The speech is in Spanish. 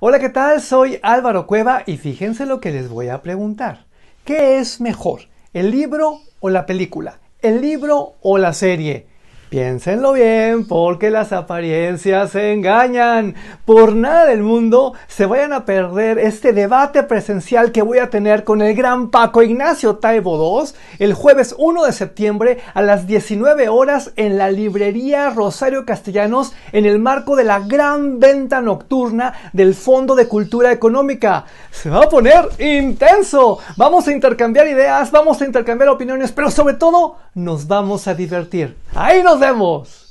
Hola, ¿qué tal? Soy Álvaro Cueva y fíjense lo que les voy a preguntar. ¿Qué es mejor, el libro o la película? ¿El libro o la serie? Piénsenlo bien porque las apariencias engañan por nada del mundo se vayan a perder este debate presencial que voy a tener con el gran Paco Ignacio Taibo II el jueves 1 de septiembre a las 19 horas en la librería Rosario Castellanos en el marco de la gran venta nocturna del Fondo de Cultura Económica. Se va a poner intenso. Vamos a intercambiar ideas, vamos a intercambiar opiniones, pero sobre todo nos vamos a divertir. Ahí nos vemos.